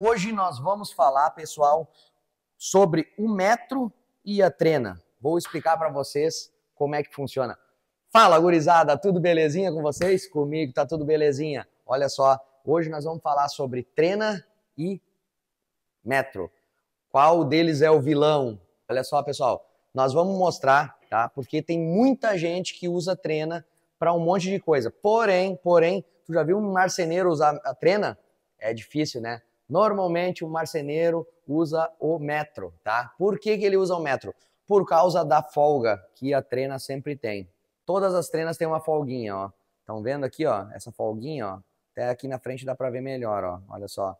Hoje nós vamos falar, pessoal, sobre o metro e a trena. Vou explicar para vocês como é que funciona. Fala, gurizada, tudo belezinha com vocês? Comigo tá tudo belezinha. Olha só, hoje nós vamos falar sobre trena e metro. Qual deles é o vilão? Olha só, pessoal, nós vamos mostrar, tá? Porque tem muita gente que usa trena para um monte de coisa. Porém, porém, tu já viu um marceneiro usar a trena? É difícil, né? Normalmente o marceneiro usa o metro, tá? Por que, que ele usa o metro? Por causa da folga que a trena sempre tem. Todas as trenas têm uma folguinha, ó. Estão vendo aqui, ó? Essa folguinha, ó. Até aqui na frente dá para ver melhor, ó. Olha só.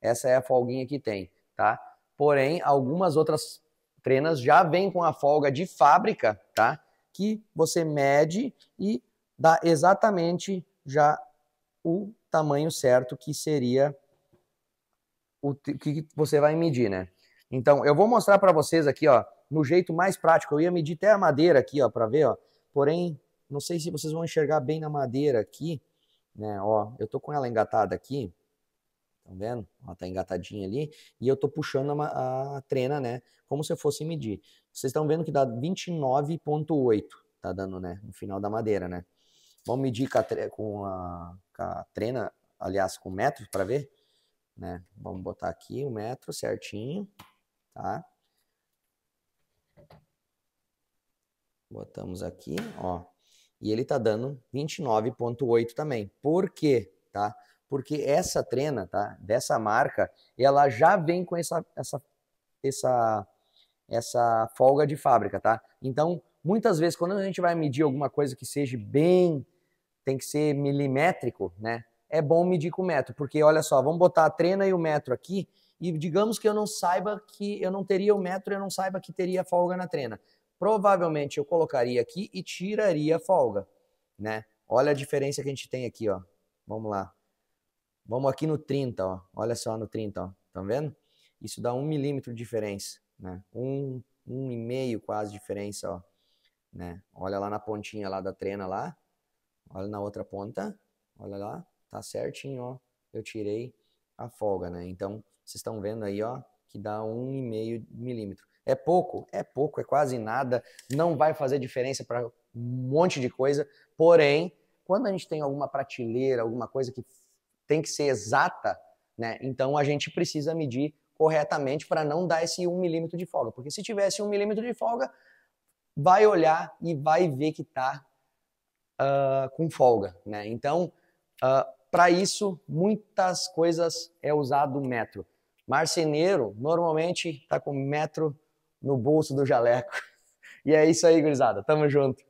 Essa é a folguinha que tem, tá? Porém, algumas outras trenas já vêm com a folga de fábrica, tá? Que você mede e dá exatamente já o tamanho certo que seria o que você vai medir, né? Então, eu vou mostrar para vocês aqui, ó, no jeito mais prático. Eu ia medir até a madeira aqui, ó, para ver, ó. Porém, não sei se vocês vão enxergar bem na madeira aqui, né? Ó, eu tô com ela engatada aqui. estão vendo? Ela tá engatadinha ali e eu tô puxando a, a trena, né? Como se eu fosse medir. Vocês estão vendo que dá 29.8, tá dando, né, no final da madeira, né? Vamos medir com a, com a, com a trena, aliás, com metros para ver? né? Vamos botar aqui um metro certinho, tá? Botamos aqui, ó. E ele tá dando 29.8 também. Por quê, tá? Porque essa trena, tá? Dessa marca, ela já vem com essa, essa, essa, essa folga de fábrica, tá? Então, muitas vezes, quando a gente vai medir alguma coisa que seja bem, tem que ser milimétrico, né? é bom medir com o metro, porque olha só, vamos botar a trena e o metro aqui, e digamos que eu não saiba que eu não teria o metro, eu não saiba que teria folga na trena. Provavelmente eu colocaria aqui e tiraria a folga, né? Olha a diferença que a gente tem aqui, ó. Vamos lá. Vamos aqui no 30, ó. Olha só no 30, ó. Tá vendo? Isso dá um milímetro de diferença, né? Um, um e meio quase diferença, ó. Né? Olha lá na pontinha lá da trena lá. Olha na outra ponta. Olha lá tá certinho, ó, eu tirei a folga, né? Então, vocês estão vendo aí, ó, que dá 1,5 milímetro. É pouco? É pouco, é quase nada, não vai fazer diferença para um monte de coisa, porém, quando a gente tem alguma prateleira, alguma coisa que tem que ser exata, né? Então a gente precisa medir corretamente para não dar esse 1 milímetro de folga, porque se tivesse 1 milímetro de folga, vai olhar e vai ver que tá uh, com folga, né? Então, uh, para isso, muitas coisas é usado o metro. Marceneiro normalmente está com metro no bolso do jaleco. E é isso aí, gurizada. Tamo junto.